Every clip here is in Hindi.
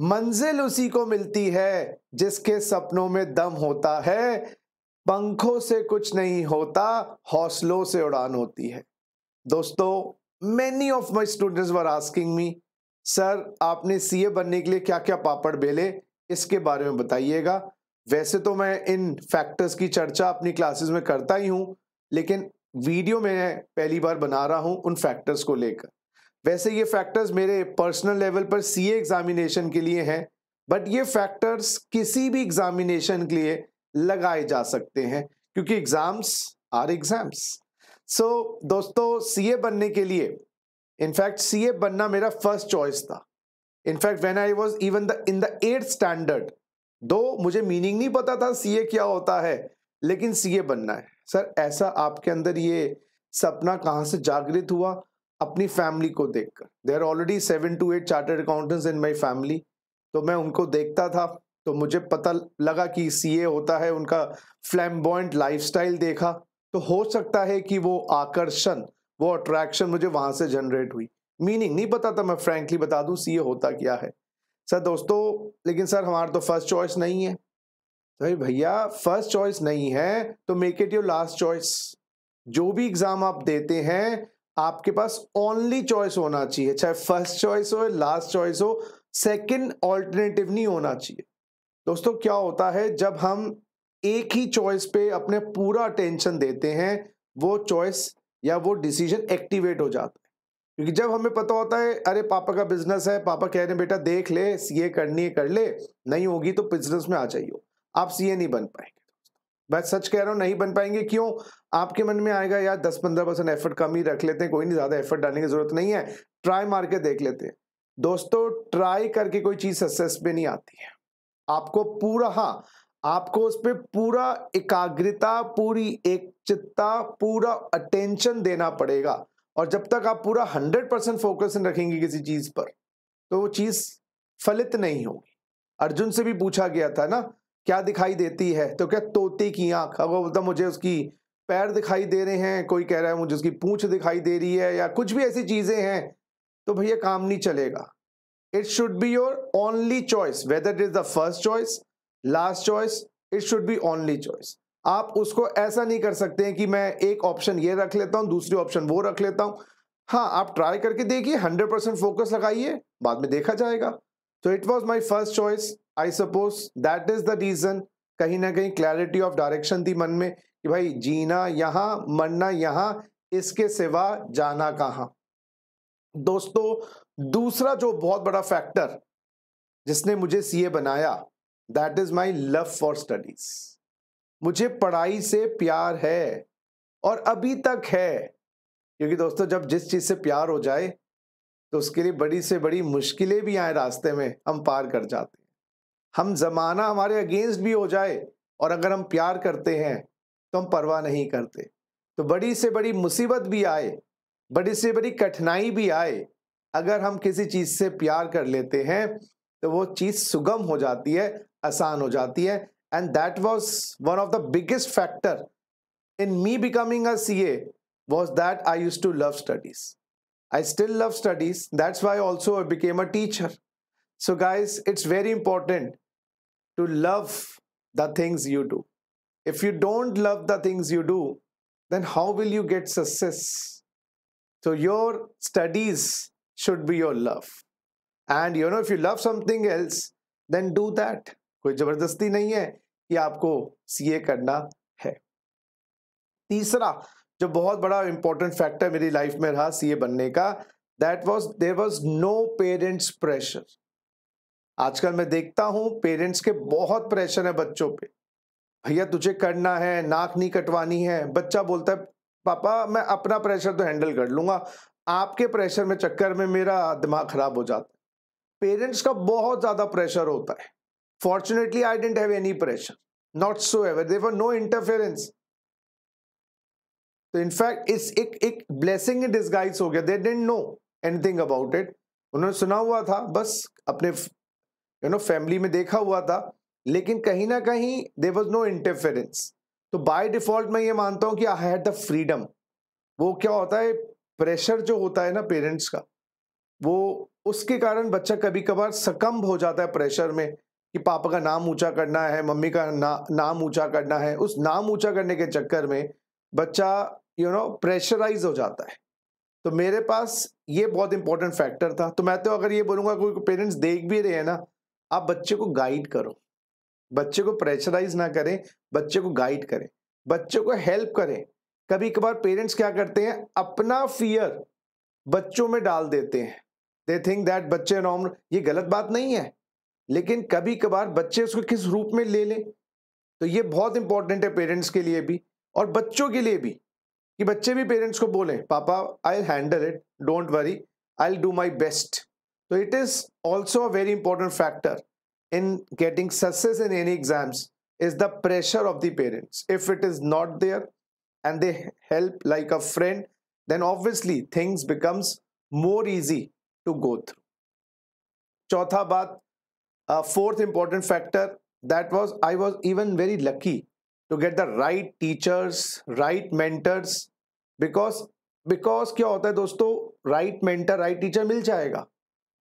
मंजिल उसी को मिलती है जिसके सपनों में दम होता है पंखों से कुछ नहीं होता हौसलों से उड़ान होती है दोस्तों many of my students were asking me sir आपने सीए बनने के लिए क्या क्या पापड़ बेले इसके बारे में बताइएगा वैसे तो मैं इन फैक्टर्स की चर्चा अपनी क्लासेस में करता ही हूं लेकिन वीडियो में पहली बार बना रहा हूं उन फैक्टर्स को लेकर वैसे ये फैक्टर्स मेरे पर्सनल लेवल पर सी एग्जामिनेशन के लिए हैं बट ये फैक्टर्स किसी भी एग्जामिनेशन के लिए लगाए जा सकते हैं क्योंकि एग्जाम्स आर एग्जाम्स सो दोस्तों सीए बनने के लिए इनफैक्ट सीए बनना मेरा फर्स्ट चॉइस था in fact when I was even the in the eight standard though मुझे मीनिंग नहीं पता था सीए क्या होता है लेकिन सीए बनना है सर ऐसा आपके अंदर ये सपना कहाँ से जागृत हुआ अपनी फैमिली को देखकर are already seven to eight chartered accountants in my family तो मैं उनको देखता था तो मुझे पता लगा कि सी ए होता है उनका फ्लैम्बॉयंट लाइफस्टाइल देखा तो हो सकता है कि वो आकर्षण वो अट्रैक्शन मुझे वहाँ से जनरेट हुई मीनिंग नहीं पता था मैं फ्रेंकली बता दूँ सी ए होता क्या है सर दोस्तों लेकिन सर हमारा तो फर्स्ट चॉइस नहीं है भाई भैया फर्स्ट चॉइस नहीं है तो make it your last choice जो भी एग्ज़ाम आप देते हैं आपके पास ओनली चॉइस होना चाहिए चाहे फर्स्ट चॉइस हो लास्ट चॉइस हो सेकंड ऑल्टरनेटिव नहीं होना चाहिए दोस्तों क्या होता है जब हम एक ही चॉइस पे अपने पूरा अटेंशन देते हैं वो चॉइस या वो डिसीजन एक्टिवेट हो जाता है क्योंकि जब हमें पता होता है अरे पापा का बिजनेस है पापा कह रहे हैं बेटा देख ले सीए करनी है कर ले नहीं होगी तो बिजनेस में आ जाइए आप सीए नहीं बन पाएंगे मैं सच कह रहा हूँ नहीं बन पाएंगे क्यों आपके मन में आएगा यार दस पंद्रह परसेंट एफर्ट कम ही रख लेते हैं कोई नहीं ज्यादा एफर्ट डालने की जरूरत नहीं है ट्राई मार के देख लेते हैं दोस्तों ट्राई करके कोई चीज सक्सेस पे नहीं आती है आपको पूरा हाँ आपको उस पर पूरा एकाग्रता पूरी चित्ता पूरा अटेंशन देना पड़ेगा और जब तक आप पूरा हंड्रेड परसेंट फोकस रखेंगे किसी चीज पर तो वो चीज फलित नहीं होगी अर्जुन से भी पूछा गया था ना क्या दिखाई देती है तो क्या तोते की आंख अगर बोलता मुझे उसकी पैर दिखाई दे रहे हैं कोई कह रहा है मुझे उसकी पूंछ दिखाई दे रही है या कुछ भी ऐसी चीज़ें हैं तो भैया काम नहीं चलेगा it should be your only choice whether it is the first choice last choice it should be only choice आप उसको ऐसा नहीं कर सकते हैं कि मैं एक ऑप्शन ये रख लेता हूँ दूसरी ऑप्शन वो रख लेता हूँ हाँ आप ट्राई करके देखिए हंड्रेड परसेंट फोकस लगाइए बाद में देखा जाएगा तो it was my first choice I suppose that is the reason कहीं ना कहीं क्लैरिटी ऑफ डायरेक्शन थी मन में कि भाई जीना यहाँ मरना यहाँ इसके सिवा जाना कहाँ दोस्तों दूसरा जो बहुत बड़ा फैक्टर जिसने मुझे सीए बनाया that is my love for studies मुझे पढ़ाई से प्यार है और अभी तक है क्योंकि दोस्तों जब जिस चीज़ से प्यार हो जाए तो उसके लिए बड़ी से बड़ी मुश्किलें भी आए रास्ते में हम पार कर जाते हैं हम ज़माना हमारे अगेंस्ट भी हो जाए और अगर हम प्यार करते हैं तो हम परवाह नहीं करते तो बड़ी से बड़ी मुसीबत भी आए बड़ी से बड़ी कठिनाई भी आए अगर हम किसी चीज़ से प्यार कर लेते हैं तो वो चीज़ सुगम हो जाती है आसान हो जाती है and that was one of the biggest factor in me becoming a C A was that I use to love studies I still love studies. That's why also I became a teacher. So guys, it's very important to love the things you do. If you don't love the things you do, then how will you get success? So your studies should be your love. And you know, if you love something else, then do that. कोई जबरदस्ती नहीं है कि आपको सीए करना है तीसरा जो बहुत बड़ा इंपॉर्टेंट फैक्टर मेरी लाइफ में रहा सीए बनने का that was there was no parents pressure आजकल मैं देखता हूँ पेरेंट्स के बहुत प्रेशर है बच्चों पे भैया तुझे करना है नाक नहीं कटवानी है बच्चा बोलता है पापा मैं अपना प्रेशर तो हैंडल कर लूंगा आपके प्रेशर में चक्कर में मेरा दिमाग खराब हो जाता है पेरेंट्स का बहुत ज़्यादा प्रेशर होता है fortunately I didn't have any pressure not so ever there no interference तो इनफैक्ट इस एक एक ब्लेसिंग डिस्गाइज हो गया they didn't know anything about it उन्होंने सुना हुआ था बस अपने यू नो फैमिली में देखा हुआ था लेकिन कहीं ना कहीं दे वॉज नो इंटरफेरेंस तो बाय डिफॉल्ट मैं ये मानता हूँ कि आई हैड द फ्रीडम वो क्या होता है प्रेशर जो होता है ना पेरेंट्स का वो उसके कारण बच्चा कभी कभार सकम्ब हो जाता है प्रेशर में कि पापा का नाम ऊंचा करना है मम्मी का ना नाम ऊंचा करना है उस नाम ऊंचा करने के चक्कर में बच्चा यू नो प्रेशराइज हो जाता है तो मेरे पास ये बहुत इंपॉर्टेंट फैक्टर था तो मैं तो अगर ये बोलूँगा कोई पेरेंट्स देख भी रहे हैं ना आप बच्चे को गाइड करो बच्चे को प्रेशराइज ना करें बच्चे को गाइड करें बच्चे को हेल्प करें कभी कभार पेरेंट्स क्या करते हैं अपना फियर बच्चों में डाल देते हैं दे थिंक दैट बच्चे नॉर्मल ये गलत बात नहीं है लेकिन कभी कभार बच्चे उसको किस रूप में ले लें तो ये बहुत इंपॉर्टेंट है पेरेंट्स के लिए भी और बच्चों के लिए भी कि बच्चे भी पेरेंट्स को बोलें पापा I handle it don't worry I do my best तो it is also a very important factor in getting success in any exams is the pressure of the parents. If it is not there and they help like a friend, then obviously things becomes more easy to go through. Chautha baat, a fourth important factor that was I was even very lucky to get the right teachers, right mentors because because क्या होता है दोस्तों राइट मेंटर राइट टीचर मिल जाएगा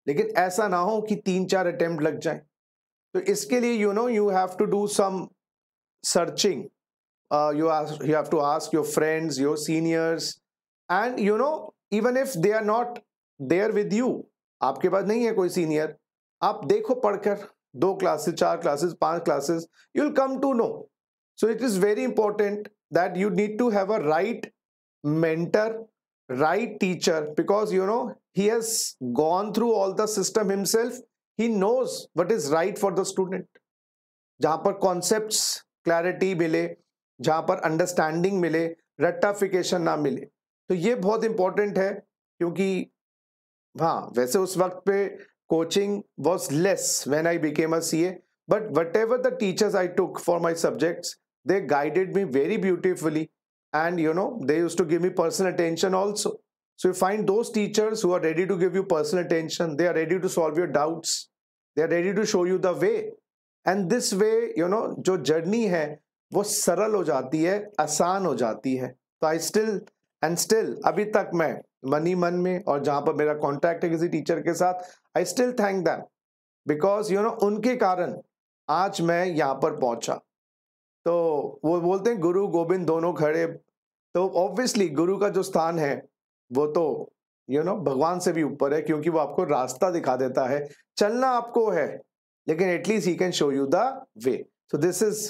लेकिन ऐसा ना हो कि तीन चार अटेम्प्ट लग जाए तो इसके लिए you know you have to do some searching you you have to ask your friends your seniors and you know even if they are not there with you आपके पास नहीं है कोई सीनियर आप देखो पढ़कर दो क्लासेस चार क्लासेस पांच classes you will come to know so it is very important that you need to have a right mentor, right teacher because you know he has gone through all the system himself. He knows what is right for the student. जहाँ पर कॉन्सेप्ट्स क्लैरिटी मिले जहाँ पर अंडरस्टैंडिंग मिले रट्टाफिकेशन ना मिले तो ये बहुत इम्पॉर्टेंट है क्योंकि हाँ वैसे उस वक्त पे coaching was less when I became a C A but whatever the teachers I took for my subjects they guided me very beautifully and you know they used to give me personal attention also so you find those teachers who are ready to give you personal attention they are ready to solve your doubts they are ready to show you the way and this way you know jo journey hai wo saral ho jati hai aasan ho jati hai so i still and still abhi tak main मन ही मन में और जहाँ पर मेरा कॉन्टैक्ट है किसी टीचर के साथ I still thank them because you know उनके कारण आज मैं यहाँ पर पहुँचा तो वो बोलते हैं गुरु गोविंद दोनों खड़े तो ऑब्वियसली गुरु का जो स्थान है वो तो यू you नो know, भगवान से भी ऊपर है क्योंकि वो आपको रास्ता दिखा देता है चलना आपको है लेकिन at least he can show you the way so this is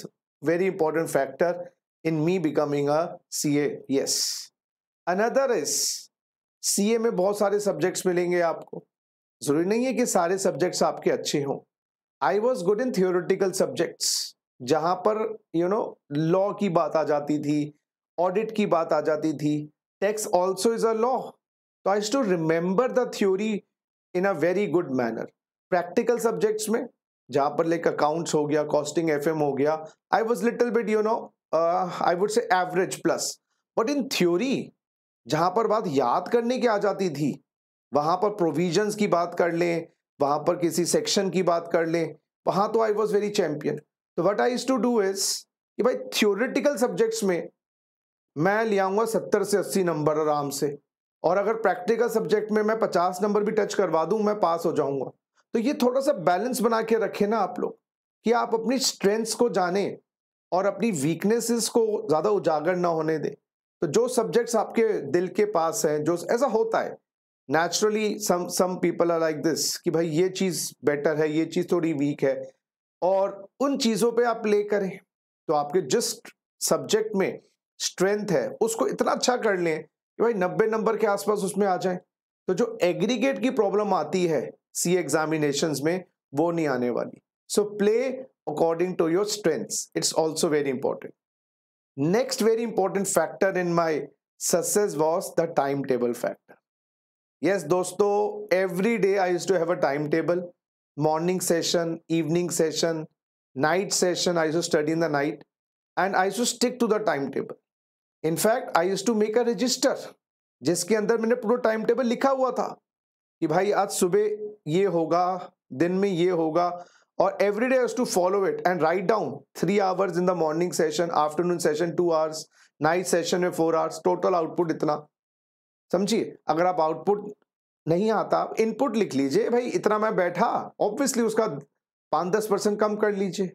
very important factor in me becoming a C S another is C A में बहुत सारे सब्जेक्ट्स मिलेंगे आपको जरूरी नहीं है कि सारे सब्जेक्ट्स आपके अच्छे हों I was good in theoretical subjects जहां पर यू नो लॉ की बात आ जाती थी ऑडिट की बात आ जाती थी tax also is a law तो I to remember the theory in a very good manner practical subjects में जहाँ पर लाइक अकाउंट्स हो गया कॉस्टिंग एफ हो गया I was little bit you know I would say average plus but in theory जहां पर बात याद करने की आ जाती थी वहां पर प्रोविजंस की बात कर लें वहाँ पर किसी सेक्शन की बात कर लें वहां तो आई वॉज वेरी चैम्पियन तो what I to do is कि भाई थियोरिटिकल सब्जेक्ट्स में मैं ले आऊंगा सत्तर से अस्सी नंबर आराम से और अगर प्रैक्टिकल सब्जेक्ट में मैं पचास नंबर भी टच करवा दूं मैं पास हो जाऊंगा तो ये थोड़ा सा बैलेंस बना के रखें ना आप लोग कि आप अपनी स्ट्रेंथ्स को जाने और अपनी वीकनेसेस को ज़्यादा उजागर ना होने दें तो जो सब्जेक्ट्स आपके दिल के पास हैं जो ऐसा होता है naturally some some people are like this कि भाई ये चीज़ बेटर है ये चीज़ थोड़ी वीक है और उन चीज़ों पे आप प्ले करें तो आपके जिस सब्जेक्ट में स्ट्रेंथ है उसको इतना अच्छा कर लें कि भाई नब्बे नंबर के आसपास उसमें आ जाए तो जो एग्रीगेट की प्रॉब्लम आती है सी एग्जामिनेशन में वो नहीं आने वाली so play according to your strengths it's also very important next very important factor in my success was the time table factor yes दोस्तों every day I use to have a time table morning session, evening session, night session. I used to study in the night and I used to stick to the timetable. In fact, I used to make a register जिसके अंदर मैंने पूरा टाइम टेबल लिखा हुआ था कि भाई आज सुबह ये होगा दिन में ये होगा और every day to follow it and write down three hours in the morning session afternoon session two hours night session में फोर आवर्स टोटल आउटपुट इतना समझिए अगर आप आउटपुट नहीं आता आप इनपुट लिख लीजिए भाई इतना मैं बैठा ऑब्वियसली उसका पाँच दस परसेंट कम कर लीजिए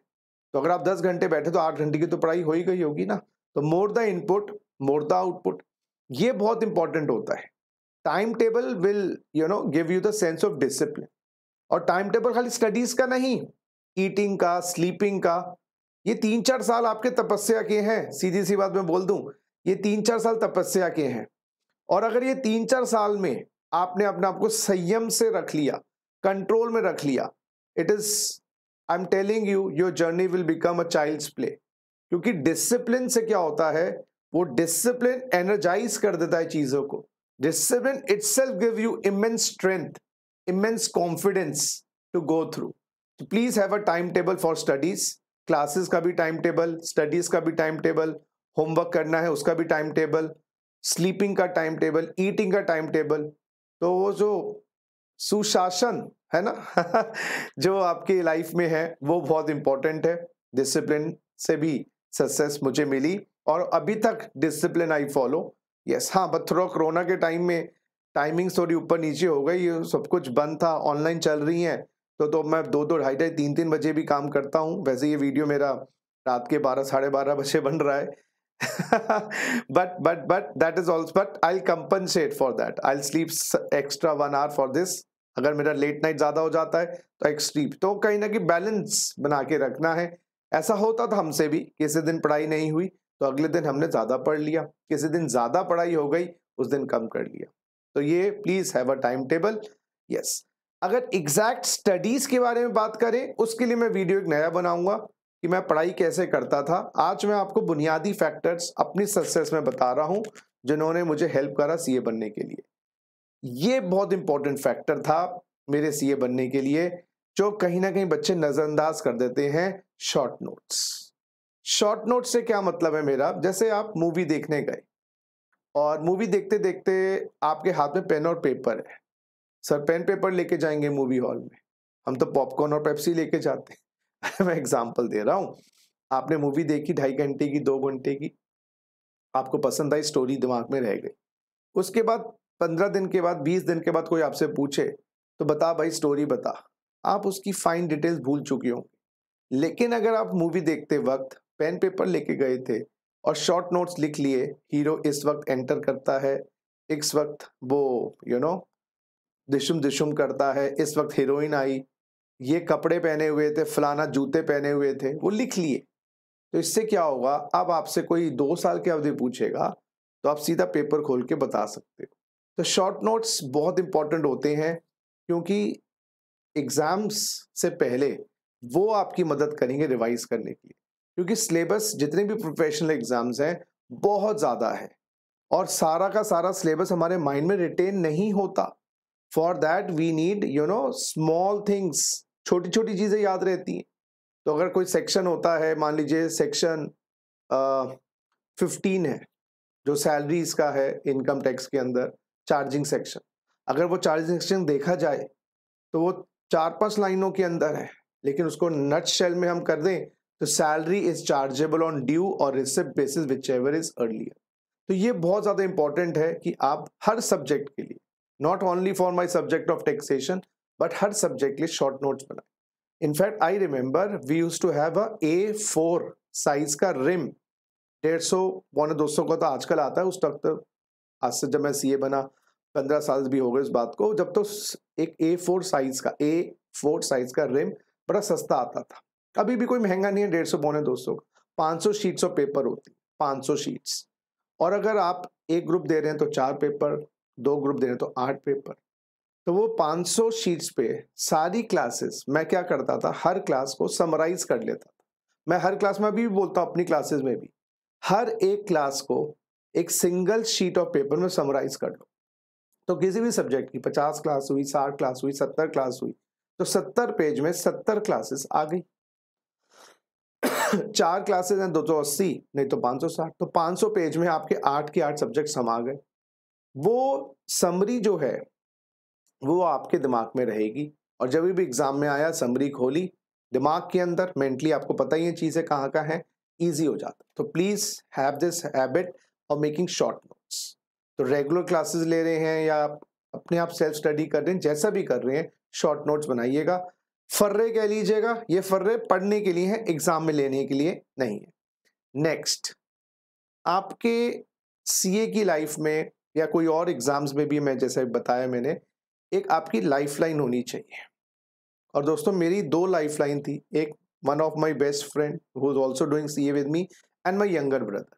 तो अगर आप दस घंटे बैठे तो आठ घंटे की तो पढ़ाई हो ही गई होगी ना तो more the input more the output ये बहुत इंपॉर्टेंट होता है time table will you know give you the sense of discipline और टाइम टेबल खाली स्टडीज का नहीं ईटिंग का स्लीपिंग का ये तीन चार साल आपके तपस्या के हैं सीधी सी बात मैं बोल दूँ ये तीन चार साल तपस्या के हैं और अगर ये तीन चार साल में आपने अपने आप को संयम से रख लिया कंट्रोल में रख लिया it is I am telling you your journey will become a child's play क्योंकि डिसिप्लिन से क्या होता है वो डिसिप्लिन एनर्जाइज कर देता है चीजों को discipline itself give you immense strength immense confidence to go through तो please have a time table for studies classes का भी टाइम टेबल स्टडीज का भी टाइम टेबल होमवर्क करना है उसका भी टाइम टेबल स्लीपिंग का टाइम टेबल ईटिंग का टाइम टेबल तो वो जो सुशासन है ना जो आपकी लाइफ में है वो बहुत इंपॉर्टेंट है डिसिप्लिन से भी सक्सेस मुझे मिली और अभी तक डिसिप्लिन आई फॉलो यस हाँ बट थोड़ा कोरोना के टाइम में टाइमिंग थोड़ी ऊपर नीचे हो गई ये सब कुछ बंद था ऑनलाइन चल रही है तो तो मैं दो दो ढाई ढाई तीन तीन बजे भी काम करता हूँ वैसे ये वीडियो मेरा रात के बारह साढ़े बारह बजे बन रहा है but but but that is also but i'll compensate for that i'll sleep extra one hour for this अगर मेरा लेट नाइट ज़्यादा हो जाता है तो एक स्लीप तो कहीं ना कहीं बैलेंस बना के रखना है ऐसा होता था हमसे भी किसी दिन पढ़ाई नहीं हुई तो अगले दिन हमने ज़्यादा पढ़ लिया किसी दिन ज़्यादा पढ़ाई हो गई उस दिन कम कर लिया तो ये please have a time table yes अगर एग्जैक्ट स्टडीज़ के बारे में बात करें उसके लिए मैं वीडियो एक नया बनाऊंगा कि मैं पढ़ाई कैसे करता था आज मैं आपको बुनियादी फैक्टर्स अपनी सक्सेस में बता रहा हूं जिन्होंने मुझे हेल्प करा सीए बनने के लिए ये बहुत इंपॉर्टेंट फैक्टर था मेरे सीए बनने के लिए जो कहीं ना कहीं बच्चे नज़रअंदाज कर देते हैं शॉर्ट नोट्स शॉर्ट नोट्स से क्या मतलब है मेरा जैसे आप मूवी देखने गए और मूवी देखते देखते आपके हाथ में पेन और पेपर है सर पेन पेपर लेके जाएंगे मूवी हॉल में हम तो पॉपकॉर्न और पेप्सी लेके जाते हैं मैं एग्जाम्पल दे रहा हूँ आपने मूवी देखी ढाई घंटे की दो घंटे की आपको पसंद आई स्टोरी दिमाग में रह गई उसके बाद पंद्रह दिन के बाद बीस दिन के बाद कोई आपसे पूछे तो बता भाई स्टोरी बता आप उसकी फाइन डिटेल्स भूल चुकी होंगे लेकिन अगर आप मूवी देखते वक्त पेन पेपर लेके गए थे और शॉर्ट नोट्स लिख लिए हीरो इस वक्त एंटर करता है इस वक्त वो यू नो दिशुम दिशुम करता है इस वक्त हीरोइन आई ये कपड़े पहने हुए थे फलाना जूते पहने हुए थे वो लिख लिए तो इससे क्या होगा अब आपसे कोई दो साल की अवधि पूछेगा तो आप सीधा पेपर खोल के बता सकते हो तो शॉर्ट नोट्स बहुत इंपॉर्टेंट होते हैं क्योंकि एग्ज़ाम्स से पहले वो आपकी मदद करेंगे रिवाइज करने के लिए क्योंकि सिलेबस जितने भी प्रोफेशनल एग्ज़ाम्स हैं बहुत ज़्यादा है और सारा का सारा सिलेबस हमारे माइंड में रिटेन नहीं होता for that we need you know small things छोटी छोटी चीज़ें याद रहती हैं तो अगर कोई सेक्शन होता है मान लीजिए सेक्शन फिफ्टीन है जो सैलरीज का है इनकम टैक्स के अंदर चार्जिंग सेक्शन अगर वो चार्जिंग सेक्शन देखा जाए तो वो चार पांच लाइनों के अंदर है लेकिन उसको नट शेल में हम कर दें तो salary is chargeable on due और receipt basis whichever is earlier तो ये बहुत ज़्यादा इंपॉर्टेंट है कि आप हर सब्जेक्ट के लिए not only for my subject of taxation but हर सब्जेक्ट लिए शॉर्ट नोट्स बनाए in fact I remember we use to have a A four size का रिम डेढ़ सौ पौने दो सौ का तो आजकल आता है उस वक्त तो आज से जब मैं सी ए बना पंद्रह साल भी हो गए इस बात को जब तो एक ए फोर साइज का ए फोर साइज का रिम बड़ा सस्ता आता था अभी भी कोई महंगा नहीं है डेढ़ सौ पौने दो सौ का पाँच सौ शीट्स ऑफ पेपर होती पाँच सौ शीट्स और अगर आप एक ग्रुप दे रहे हैं तो चार पेपर दो ग्रुप दे रहे हैं तो आठ पेपर तो वो 500 शीट्स पे सारी क्लासेस मैं क्या करता था हर क्लास को समराइज कर लेता था मैं हर क्लास में भी बोलता हूँ अपनी क्लासेस में भी हर एक क्लास को एक सिंगल शीट ऑफ पेपर में समराइज कर लो तो किसी भी सब्जेक्ट की 50 क्लास हुई 60 क्लास हुई 70 क्लास हुई तो 70 पेज में 70 क्लासेस आ गई चार क्लासेस हैं दो अस्सी नहीं तो साठ तो सौ पेज में आपके आठ के आठ सब्जेक्ट समा गए वो समरी जो है वो आपके दिमाग में रहेगी और जब भी एग्ज़ाम में आया समरी खोली दिमाग के अंदर मेंटली आपको पता ही है चीज़ें कहाँ का है ईजी हो जाता तो प्लीज़ हैव दिस हैबिट और मेकिंग शॉर्ट नोट्स तो रेगुलर क्लासेस ले रहे हैं या आप अपने आप सेल्फ स्टडी कर रहे हैं जैसा भी कर रहे हैं शॉर्ट नोट्स बनाइएगा फर्रे कह लीजिएगा ये फर्रे पढ़ने के लिए हैं एग्जाम में लेने के लिए नहीं है नेक्स्ट आपके सीए की लाइफ में या कोई और एग्जाम्स में भी मैं जैसे बताया मैंने एक आपकी लाइफलाइन होनी चाहिए और दोस्तों मेरी दो लाइफलाइन थी एक one of my best friend who is also doing CA with me and my younger brother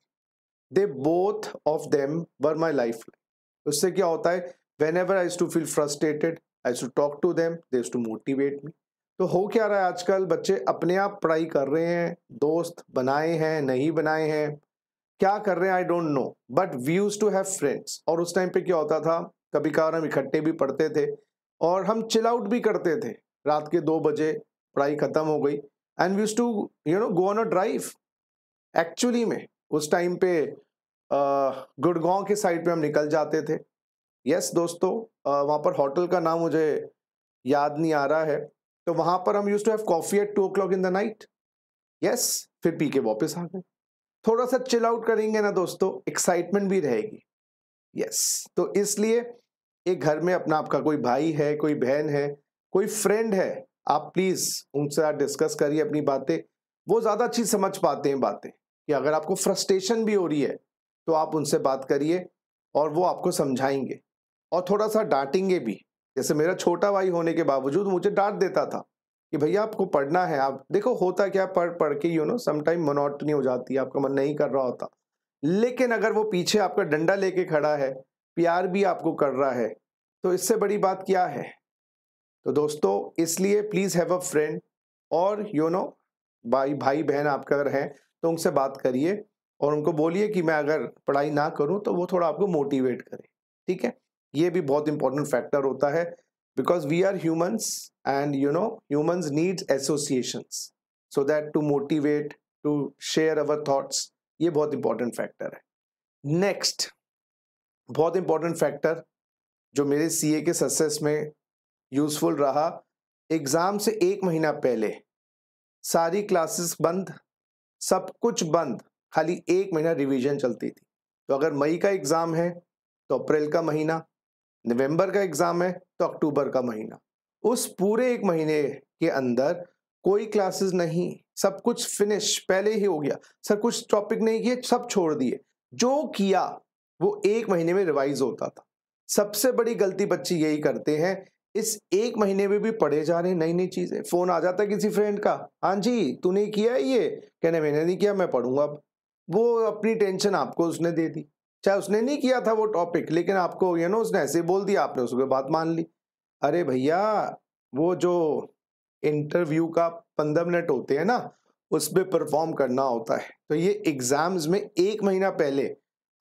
they both of them were my lifeline उससे क्या होता है whenever I to feel frustrated I to talk to them they to motivate me तो हो क्या रहा है आजकल बच्चे अपने आप पढ़ाई कर रहे हैं दोस्त बनाए हैं नहीं बनाए हैं क्या कर रहे हैं I don't know but we use to have friends और उस टाइम पे क्या होता था कभी कभार हम इकट्ठे भी पढ़ते थे और हम चिल आउट भी करते थे रात के दो बजे पढ़ाई ख़त्म हो गई and we to you know go on a drive actually में उस टाइम पे गुड़गांव के साइड पे हम निकल जाते थे यस yes, दोस्तों वहाँ पर होटल का नाम मुझे याद नहीं आ रहा है तो वहाँ पर हम use to have coffee at two o'clock in the night yes फिर पी के वापस आ गए थोड़ा सा चिल आउट करेंगे ना दोस्तों एक्साइटमेंट भी रहेगी यस तो इसलिए एक घर में अपना आपका कोई भाई है कोई बहन है कोई फ्रेंड है आप प्लीज़ उनसे आप डिस्कस करिए अपनी बातें वो ज़्यादा अच्छी समझ पाते हैं बातें कि अगर आपको फ्रस्ट्रेशन भी हो रही है तो आप उनसे बात करिए और वो आपको समझाएंगे और थोड़ा सा डांटेंगे भी जैसे मेरा छोटा भाई होने के बावजूद मुझे डांट देता था कि भैया आपको पढ़ना है आप देखो होता क्या पढ़ पढ़ के यू नो समाइम मनोटनी हो जाती है आपका मन नहीं कर रहा होता लेकिन अगर वो पीछे आपका डंडा लेके खड़ा है प्यार भी आपको कर रहा है तो इससे बड़ी बात क्या है तो दोस्तों इसलिए प्लीज़ हैव अ फ्रेंड और यू नो भाई भाई बहन आपका अगर है तो उनसे बात करिए और उनको बोलिए कि मैं अगर पढ़ाई ना करूं तो वो थोड़ा आपको मोटिवेट करे ठीक है ये भी बहुत इंपॉर्टेंट फैक्टर होता है because we are humans and you know humans needs associations so that to motivate to share our thoughts ये बहुत इंपॉर्टेंट फैक्टर है नेक्स्ट बहुत इंपॉर्टेंट फैक्टर जो मेरे सीए के सक्सेस में यूजफुल रहा एग्ज़ाम से एक महीना पहले सारी क्लासेस बंद सब कुछ बंद खाली एक महीना रिवीजन चलती थी तो अगर मई का एग्ज़ाम है तो अप्रैल का महीना नवंबर का एग्ज़ाम है तो अक्टूबर का महीना उस पूरे एक महीने के अंदर कोई क्लासेस नहीं सब कुछ फिनिश पहले ही हो गया सर कुछ टॉपिक नहीं किए सब छोड़ दिए जो किया वो एक महीने में रिवाइज होता था सबसे बड़ी गलती बच्चे यही करते हैं इस एक महीने में भी पढ़े जा रहे नई नई चीजें फोन आ जाता है किसी फ्रेंड का हाँ जी तूने किया है ये कहने मैंने नहीं किया मैं पढ़ूंगा अब वो अपनी टेंशन आपको उसने दे दी चाहे उसने नहीं किया था वो टॉपिक लेकिन आपको यू नो उसने ऐसे बोल दिया आपने उसको बात मान ली अरे भैया वो जो इंटरव्यू का पंद्रह मिनट होते हैं ना उस पर परफॉर्म करना होता है तो ये एग्जाम्स में एक महीना पहले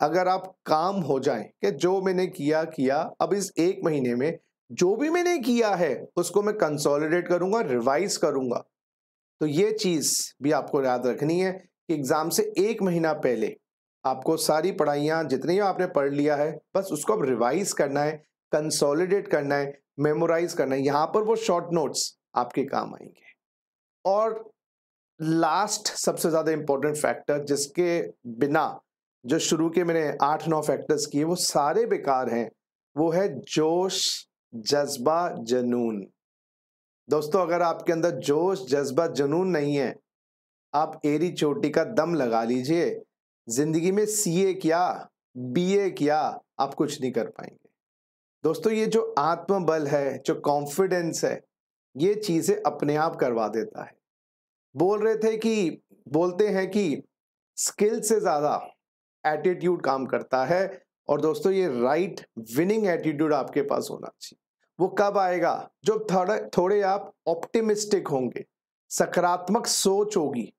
अगर आप काम हो जाए कि जो मैंने किया किया अब इस एक महीने में जो भी मैंने किया है उसको मैं कंसोलिडेट करूंगा रिवाइज करूंगा तो ये चीज़ भी आपको याद रखनी है कि एग्ज़ाम से एक महीना पहले आपको सारी पढ़ाइयाँ जितनी भी आपने पढ़ लिया है बस उसको अब रिवाइज करना है कंसोलिडेट करना है मेमोराइज करना है यहाँ पर वो शॉर्ट नोट्स आपके काम आएंगे और लास्ट सबसे ज़्यादा इंपॉर्टेंट फैक्टर जिसके बिना जो शुरू के मैंने आठ नौ फैक्टर्स किए वो सारे बेकार हैं वो है जोश जज्बा जनून दोस्तों अगर आपके अंदर जोश जज्बा जनून नहीं है आप एरी चोटी का दम लगा लीजिए ज़िंदगी में सीए क्या बीए क्या आप कुछ नहीं कर पाएंगे दोस्तों ये जो आत्मबल है जो कॉन्फिडेंस है ये चीज़ें अपने आप करवा देता है बोल रहे थे कि बोलते हैं कि स्किल से ज़्यादा एटीट्यूड काम करता है और दोस्तों ये राइट विनिंग एटीट्यूड आपके पास होना चाहिए वो कब आएगा जब थोड़े थोड़े आप ऑप्टिमिस्टिक होंगे सकारात्मक सोच होगी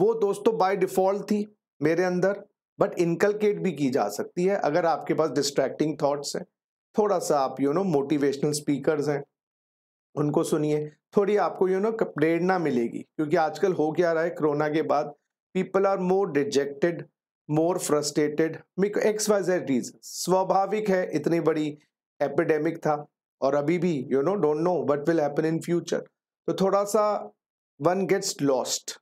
वो दोस्तों बाय डिफॉल्ट थी मेरे अंदर बट इनकलकेट भी की जा सकती है अगर आपके पास डिस्ट्रैक्टिंग थॉट्स हैं थोड़ा सा आप यू नो मोटिवेशनल स्पीकर्स हैं उनको सुनिए थोड़ी आपको यू नो प्रेरणा मिलेगी क्योंकि आजकल हो क्या रहा है कोरोना के बाद people are more dejected more frustrated x wise reason स्वाभाविक है इतनी बड़ी एपिडेमिक था और अभी भी you know don't know what will happen in future तो थोड़ा सा वन गेट्स लॉस्ट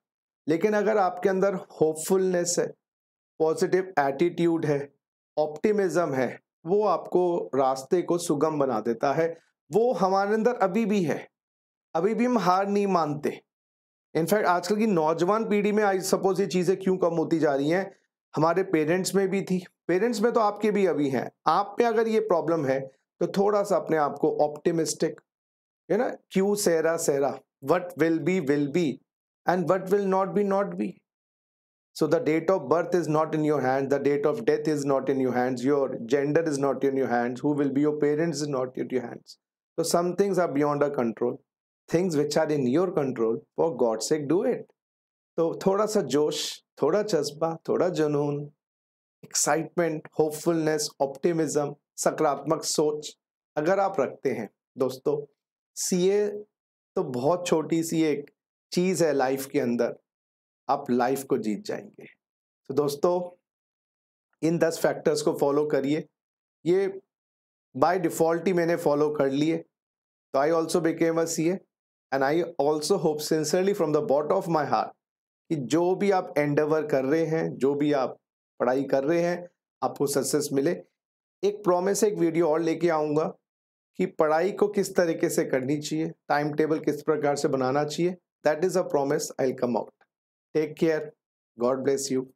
लेकिन अगर आपके अंदर होपफुलनेस है पॉजिटिव एटीट्यूड है ऑप्टिमिज्म है वो आपको रास्ते को सुगम बना देता है वो हमारे अंदर अभी भी है अभी भी हम हार नहीं मानते इनफैक्ट आजकल की नौजवान पीढ़ी में आई सपोज ये चीज़ें क्यों कम होती जा रही हैं हमारे पेरेंट्स में भी थी पेरेंट्स में तो आपके भी अभी हैं आप में अगर ये प्रॉब्लम है तो थोड़ा सा अपने आप को ऑप्टिमिस्टिक है ना que sera sera what will be will be and what will not be not be so the date of birth is not in your hand the date of death is not in your hands your gender is not in your hands who will be your parents is not in your hands तो some things are beyond a control things which are in your control for God sake, do it तो थोड़ा सा जोश थोड़ा जज्बा थोड़ा जुनून एक्साइटमेंट होपफुलनेस ऑप्टिमिज्म सकारात्मक सोच अगर आप रखते हैं दोस्तों सी ए तो बहुत छोटी सी एक चीज़ है लाइफ के अंदर आप लाइफ को जीत जाएंगे तो दोस्तों इन दस फैक्टर्स को फॉलो करिए ये बाय डिफॉल्ट ही मैंने फॉलो कर लिए तो I also became a C and I also hope sincerely from the bottom of my heart कि जो भी आप एंडेवर कर रहे हैं जो भी आप पढ़ाई कर रहे हैं आपको सक्सेस मिले एक प्रॉमिस एक वीडियो और लेके आऊँगा कि पढ़ाई को किस तरीके से करनी चाहिए टाइम टेबल किस प्रकार से बनाना चाहिए that is a promise I come out take care God bless you